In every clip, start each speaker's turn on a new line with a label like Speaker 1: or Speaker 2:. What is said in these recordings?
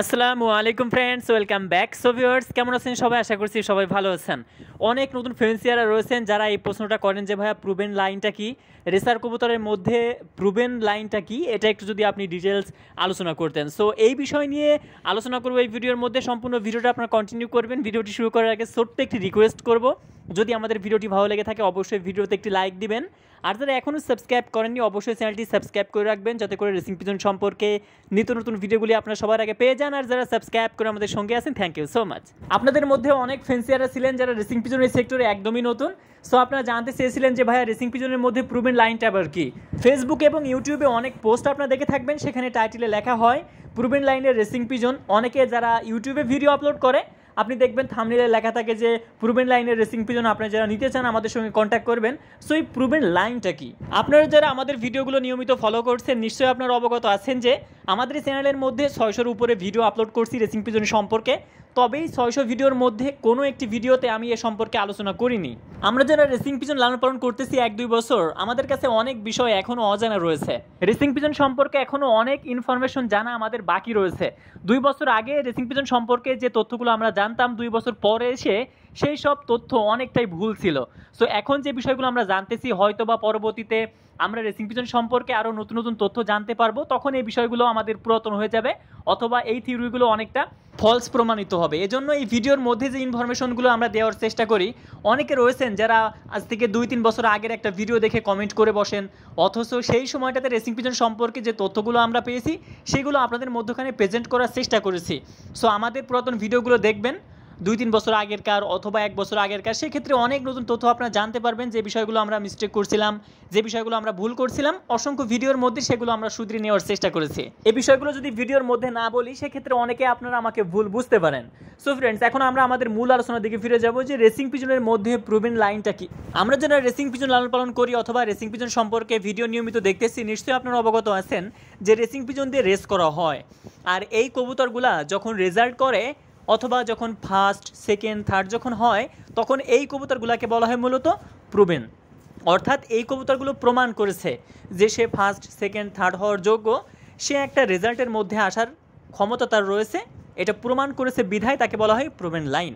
Speaker 1: আসসালামু আলাইকুম friends welcome back so viewers কেমন আছেন সবাই আশা করছি সবাই ভালো আছেন অনেক নতুন ফেন্সিয়ারা রয়েছেন যারা এই প্রশ্নটা করেন যে ভাইয়া প্রুভেন লাইনটা কি রেসার কবুতরের মধ্যে প্রুভেন লাইনটা কি এটা একটু যদি আপনি ডিটেলস আলোচনা করতেন সো এই বিষয় নিয়ে আলোচনা করবো এই ভিডিওর মধ্যে সম্পূর্ণ ভিডিওটা আপনারা কন্টিনিউ করবেন ভিডিওটি শুরু করার আগে ছোট্ট একটি রিকোয়েস্ট করবো যদি আমাদের ভিডিওটি ভালো লেগে থাকে অবশ্যই ভিডিওতে একটি লাইক দিবেন আর যারা এখনও সাবস্ক্রাইব করেননি অবশ্যই চ্যানেলটি সাবস্ক্রাইব করে রাখবেন যাতে করে রেসিং পিজন সম্পর্কে নিত্য নতুন ভিডিওগুলি আপনার সবার আগে পেয়ে যান আর যারা সাবস্ক্রাইব করে আমাদের সঙ্গে আছেন থ্যাংক ইউ সো মাচ আপনাদের মধ্যে অনেক ফেন্সিয়াররা ছিলেন যারা রেসিং পিজনের সেক্টরে একদমই নতুন সো আপনারা জানতে চেয়েছিলেন যে ভাইয়া রেসিং পিজনের মধ্যে প্রুভেন লাইনটা আবার কি ফেসবুক এবং ইউটিউবে অনেক পোস্ট আপনারা দেখে থাকবেন সেখানে টাইটেলে লেখা হয় প্রুভেন লাইনের রেসিং পিজন অনেকে যারা ইউটিউবে ভিডিও আপলোড করে আপনি দেখবেন থামনিলে লেখা থাকে যে প্রুভেন লাইনের রেসিং পিজন আপনি যারা নিতে চান আমাদের সঙ্গে কন্ট্যাক্ট করবেন সো এই প্রুভেন লাইনটা কি আপনারা যারা আমাদের ভিডিওগুলো নিয়মিত ফলো করছেন নিশ্চয়ই আপনারা অবগত আছেন যে আমাদের চ্যানেলের মধ্যে ছয়শোর উপরে ভিডিও আপলোড করছি রেসিং পিজন সম্পর্কে তবেই ছয়শো ভিডিওর মধ্যে কোনো একটি ভিডিওতে আমি এ সম্পর্কে আলোচনা করিনি আমরা যারা রেসিং পিজন লালন পালন করতেছি এক দুই বছর আমাদের কাছে অনেক বিষয় এখনও অজানা রয়েছে রেসিং পিজন সম্পর্কে এখনও অনেক ইনফরমেশন জানা আমাদের বাকি রয়েছে দুই বছর আগে রেসিং পিজন সম্পর্কে যে তথ্যগুলো আমরা জানতাম দুই বছর পরে এসে সেই সব তথ্য অনেকটাই ভুল ছিল সো এখন যে বিষয়গুলো আমরা জানতেছি হয়তো বা পরবর্তীতে আমরা রেসিং পিজন সম্পর্কে আরও নতুন নতুন তথ্য জানতে পারবো তখন এই বিষয়গুলো আমাদের পুরাতন হয়ে যাবে অথবা এই থিওরিগুলো অনেকটা ফলস প্রমাণিত হবে এজন্য এই ভিডিওর মধ্যে যে ইনফরমেশনগুলো আমরা দেওয়ার চেষ্টা করি অনেকে রয়েছেন যারা আজ থেকে দুই তিন বছর আগের একটা ভিডিও দেখে কমেন্ট করে বসেন অথচ সেই সময়টাতে রেসিং পিজন সম্পর্কে যে তথ্যগুলো আমরা পেয়েছি সেগুলো আপনাদের মধ্যখানে প্রেজেন্ট করার চেষ্টা করেছি সো আমাদের পুরাতন ভিডিওগুলো দেখবেন দুই তিন বছর আগেরকার অথবা এক বছর আগেরকার সেক্ষেত্রে অনেক নতুন তথ্য আপনারা জানতে পারবেন যে বিষয়গুলো আমরা মিস্টেক করছিলাম যে বিষয়গুলো আমরা ভুল করছিলাম অসংখ্য ভিডিওর মধ্যে সেগুলো আমরা শুধরে নেওয়ার চেষ্টা করেছি এই বিষয়গুলো যদি ভিডিওর মধ্যে না বলি সেক্ষেত্রে অনেকে আপনারা আমাকে ভুল বুঝতে পারেন সো ফ্রেন্ডস এখন আমরা আমাদের মূল আলোচনার দিকে ফিরে যাব যে রেসিং পিজনের মধ্যে প্রবীণ লাইনটা কি আমরা যারা রেসিং পিজন লালন পালন করি অথবা রেসিং পিজন সম্পর্কে ভিডিও নিয়মিত দেখতেছি নিশ্চয়ই আপনারা অবগত আছেন যে রেসিং পিজন দিয়ে রেস করা হয় আর এই কবুতরগুলা যখন রেজাল্ট করে অথবা যখন ফার্স্ট সেকেন্ড থার্ড যখন হয় তখন এই কবুতরগুলোকে বলা হয় মূলত প্রুবেন অর্থাৎ এই কবুতরগুলো প্রমাণ করেছে যে সে ফার্স্ট সেকেন্ড থার্ড হওয়ার যোগ্য সে একটা রেজাল্টের মধ্যে আসার ক্ষমতা তার রয়েছে এটা প্রমাণ করেছে বিধায় তাকে বলা হয় প্রুভেন লাইন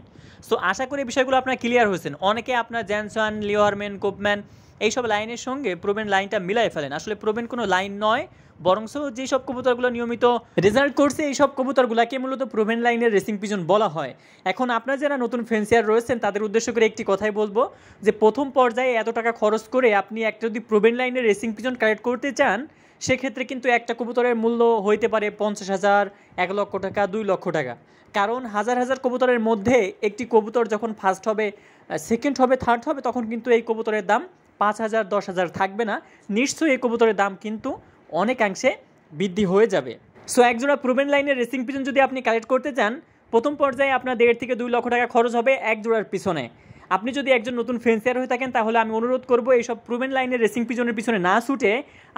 Speaker 1: সো আশা করি বিষয়গুলো আপনার ক্লিয়ার হয়েছেন অনেকে আপনার জ্যানসন লিওয়ারম্যান কোপম্যান এইসব লাইনের সঙ্গে প্রবীণ লাইনটা মিলাই ফেলেন আসলে প্রবীণ কোনো লাইন নয় বরংস যেসব কবুতরগুলো নিয়মিত রেজাল্ট করছে এইসব কবুতরগুলোকে মূলত প্রবেন লাইনের রেসিং পিজন বলা হয় এখন আপনারা যারা নতুন ফেন্সিয়ার রয়েছেন তাদের উদ্দেশ্য করে একটি কথাই বলবো যে প্রথম পর্যায়ে এত টাকা খরচ করে আপনি একটা যদি প্রবেন লাইনের রেসিং পিজন কালেক্ট করতে চান সেক্ষেত্রে কিন্তু একটা কবুতরের মূল্য হইতে পারে পঞ্চাশ হাজার এক লক্ষ টাকা দুই লক্ষ টাকা কারণ হাজার হাজার কবুতরের মধ্যে একটি কবুতর যখন ফার্স্ট হবে সেকেন্ড হবে থার্ড হবে তখন কিন্তু এই কবুতরের দাম পাঁচ হাজার দশ হাজার থাকবে না নিশ্চয়ই এই কবুতরের দাম কিন্তু অনেকাংশে বৃদ্ধি হয়ে যাবে সো একজোড়া প্রুভেন লাইনের রেসিং পিছন যদি আপনি কালেক্ট করতে চান প্রথম পর্যায়ে আপনার দেড় থেকে দুই লক্ষ টাকা খরচ হবে এক জোড়ার পিছনে আপনি যদি একজন নতুন ফেন্সিয়ার হয়ে থাকেন তাহলে আমি অনুরোধ করবো এইসব প্রুভেন লাইনের রেসিং পিজনের পিছনে না ছুটে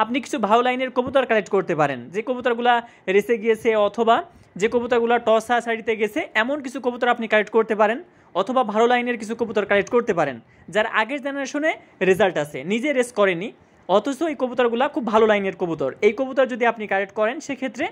Speaker 1: আপনি কিছু ভালো লাইনের কবুতর কালেক্ট করতে পারেন যে কবুতরগুলো রেসে গিয়েছে অথবা যে টস টসা সাইডিতে গেছে এমন কিছু কবুতর আপনি কালেক্ট করতে পারেন অথবা ভালো লাইনের কিছু কবুতর কালেক্ট করতে পারেন যার আগের জেনারেশনে রেজাল্ট আছে নিজে রেস করেনি অথচ এই কবুতরগুলো খুব ভালো লাইনের কবুতর এই কবুতর যদি আপনি কালেক্ট করেন সেক্ষেত্রে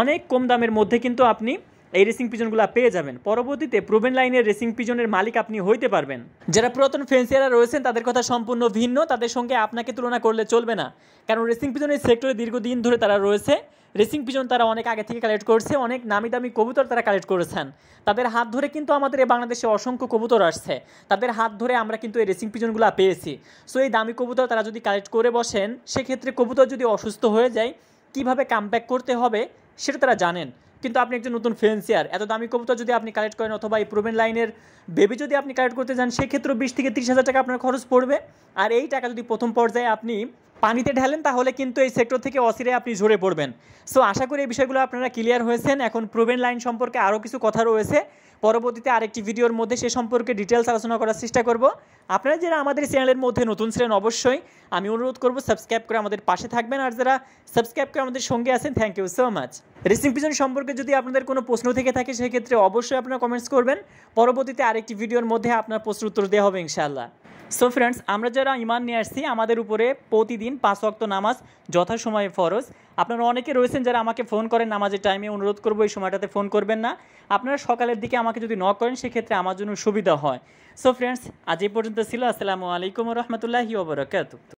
Speaker 1: অনেক কম দামের মধ্যে কিন্তু আপনি এই রেসিং পিজনগুলো পেয়ে যাবেন পরবর্তীতে প্রোভেন লাইনের রেসিং পিজনের মালিক আপনি হইতে পারবেন যারা পুরাতন ফেন্সিয়ারা রয়েছেন তাদের কথা সম্পূর্ণ ভিন্ন তাদের সঙ্গে আপনাকে তুলনা করলে চলবে না কারণ রেসিং পিজনের সেক্টরে দীর্ঘদিন ধরে তারা রয়েছে রেসিং পিজন তারা অনেক আগে থেকে কালেক্ট করছে অনেক নামি দামি কবুতর তারা কালেক্ট করেছেন তাদের হাত ধরে কিন্তু আমাদের এই বাংলাদেশে অসংখ্য কবুতর আসছে তাদের হাত ধরে আমরা কিন্তু এই রেসিং পিজনগুলো পেয়েছি সো এই দামি কবুতর তারা যদি কালেক্ট করে বসেন সেক্ষেত্রে কবুতর যদি অসুস্থ হয়ে যায় কিভাবে কামব্যাক করতে হবে সেটা তারা জানেন কিন্তু আপনি একজন নতুন ফেন্সিয়ার এত দামি কবুতর যদি আপনি কালেক্ট করেন অথবা এই লাইনের বেবি যদি আপনি কালেক্ট করতে যান সেক্ষেত্রেও বিশ থেকে তিরিশ হাজার টাকা আপনার খরচ পড়বে আর এই টাকা যদি প্রথম পর্যায়ে আপনি পানিতে ঢালেন তাহলে কিন্তু এই সেক্টর থেকে অসিরে আপনি ঝরে পড়বেন সো আশা করি এই বিষয়গুলো আপনারা ক্লিয়ার হয়েছেন এখন প্রুভেন লাইন সম্পর্কে আরও কিছু কথা রয়েছে পরবর্তীতে আরেকটি ভিডিওর মধ্যে সে সম্পর্কে ডিটেলস আলোচনা করার চেষ্টা করব আপনারা যারা আমাদের চ্যানেলের মধ্যে নতুন ছিলেন অবশ্যই আমি অনুরোধ করব সাবস্ক্রাইব করে আমাদের পাশে থাকবেন আর যারা সাবস্ক্রাইব করে আমাদের সঙ্গে আছেন thank you so much racing pigeon সম্পর্কে যদি আপনাদের কোনো প্রশ্ন থেকে থাকে সেক্ষেত্রে অবশ্যই আপনারা কমেন্টস করবেন পরবর্তীতে আরেকটি ভিডিওর মধ্যে আপনার প্রশ্ন উত্তর দেওয়া হবে ইনশাআল্লাহ সো ফ্রেন্ডস আমরা যারা ইমান নিয়ে আসছি আমাদের উপরে প্রতিদিন পাঁচ অক্ত নামাজ যথাসময়ে ফরজ আপনারা অনেকে রয়েছেন যারা আমাকে ফোন করেন নামাজের টাইমে অনুরোধ করবো এই সময়টাতে ফোন করবেন না আপনারা সকালের দিকে আমাকে যদি ন করেন সেক্ষেত্রে আমার জন্য সুবিধা হয় সো ফ্রেন্ডস আজ এই পর্যন্ত ছিল আসসালামু আলাইকুম রহমতুল্লাহি ওবরাকাত